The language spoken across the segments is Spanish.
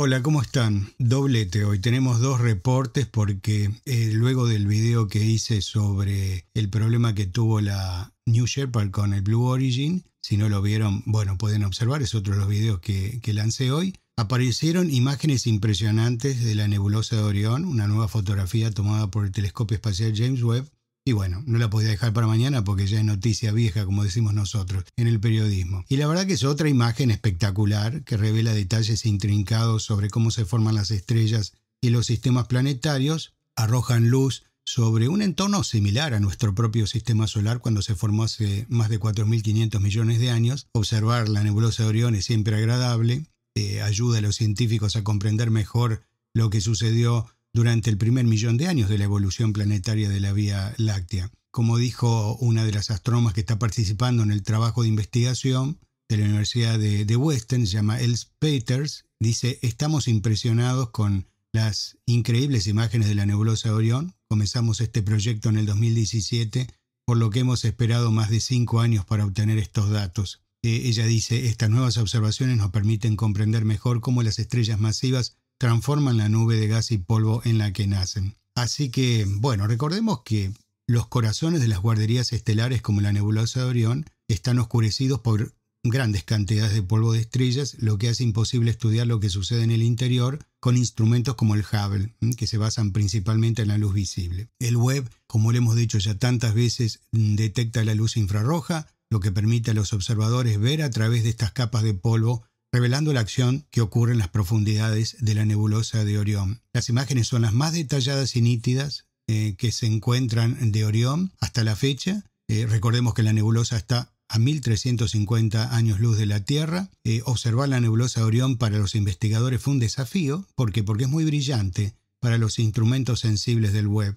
Hola, ¿cómo están? Doblete hoy. Tenemos dos reportes porque eh, luego del video que hice sobre el problema que tuvo la New Shepard con el Blue Origin, si no lo vieron, bueno, pueden observar, es otro de los videos que, que lancé hoy. Aparecieron imágenes impresionantes de la nebulosa de Orión, una nueva fotografía tomada por el telescopio espacial James Webb, y bueno, no la podía dejar para mañana porque ya es noticia vieja, como decimos nosotros, en el periodismo. Y la verdad que es otra imagen espectacular que revela detalles intrincados sobre cómo se forman las estrellas y los sistemas planetarios, arrojan luz sobre un entorno similar a nuestro propio sistema solar cuando se formó hace más de 4.500 millones de años. Observar la nebulosa de Orión es siempre agradable, eh, ayuda a los científicos a comprender mejor lo que sucedió durante el primer millón de años de la evolución planetaria de la Vía Láctea. Como dijo una de las astrónomas que está participando en el trabajo de investigación de la Universidad de, Western, se llama Els Peters, dice, estamos impresionados con las increíbles imágenes de la nebulosa de Orión. Comenzamos este proyecto en el 2017, por lo que hemos esperado más de cinco años para obtener estos datos. Eh, ella dice, estas nuevas observaciones nos permiten comprender mejor cómo las estrellas masivas transforman la nube de gas y polvo en la que nacen. Así que, bueno, recordemos que los corazones de las guarderías estelares como la nebulosa de Orión están oscurecidos por grandes cantidades de polvo de estrellas, lo que hace imposible estudiar lo que sucede en el interior con instrumentos como el Hubble, que se basan principalmente en la luz visible. El web, como lo hemos dicho ya tantas veces, detecta la luz infrarroja, lo que permite a los observadores ver a través de estas capas de polvo revelando la acción que ocurre en las profundidades de la nebulosa de Orión. Las imágenes son las más detalladas y nítidas eh, que se encuentran de Orión hasta la fecha. Eh, recordemos que la nebulosa está a 1350 años luz de la Tierra. Eh, observar la nebulosa de Orión para los investigadores fue un desafío, ¿por qué? Porque es muy brillante para los instrumentos sensibles del web.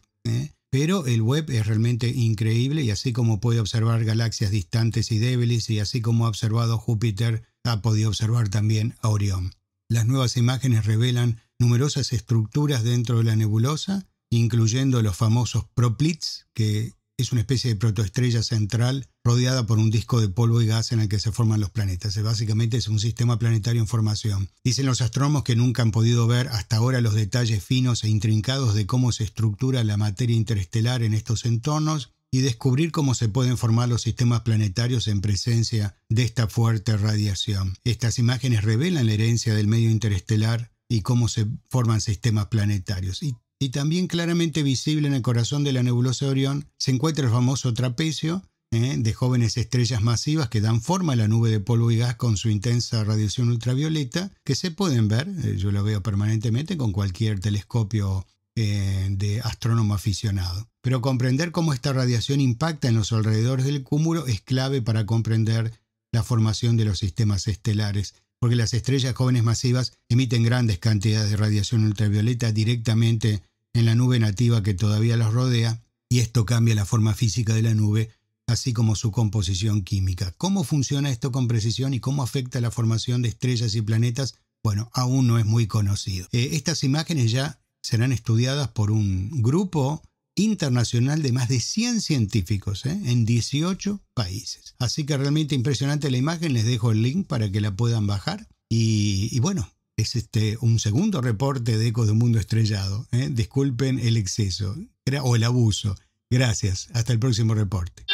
Pero el web es realmente increíble y así como puede observar galaxias distantes y débiles y así como ha observado Júpiter ha podido observar también a Orión. Las nuevas imágenes revelan numerosas estructuras dentro de la nebulosa, incluyendo los famosos proplits, que es una especie de protoestrella central rodeada por un disco de polvo y gas en el que se forman los planetas. Básicamente es un sistema planetario en formación. Dicen los astrónomos que nunca han podido ver hasta ahora los detalles finos e intrincados de cómo se estructura la materia interestelar en estos entornos y descubrir cómo se pueden formar los sistemas planetarios en presencia de esta fuerte radiación. Estas imágenes revelan la herencia del medio interestelar y cómo se forman sistemas planetarios. Y, también claramente visible en el corazón de la nebulosa Orión se encuentra el famoso trapecio ¿eh? de jóvenes estrellas masivas que dan forma a la nube de polvo y gas con su intensa radiación ultravioleta, que se pueden ver, eh, yo lo veo permanentemente con cualquier telescopio eh, de astrónomo aficionado. Pero comprender cómo esta radiación impacta en los alrededores del cúmulo es clave para comprender la formación de los sistemas estelares, porque las estrellas jóvenes masivas emiten grandes cantidades de radiación ultravioleta directamente en la nube nativa que todavía los rodea, y esto cambia la forma física de la nube, así como su composición química. ¿Cómo funciona esto con precisión y cómo afecta la formación de estrellas y planetas? Bueno, aún no es muy conocido. Eh, estas imágenes ya serán estudiadas por un grupo internacional de más de 100 científicos ¿eh? en 18 países. Así que realmente impresionante la imagen, les dejo el link para que la puedan bajar. Y, bueno, es este, un segundo reporte de Ecos de un Mundo Estrellado. ¿eh? Disculpen el exceso o el abuso. Gracias, hasta el próximo reporte.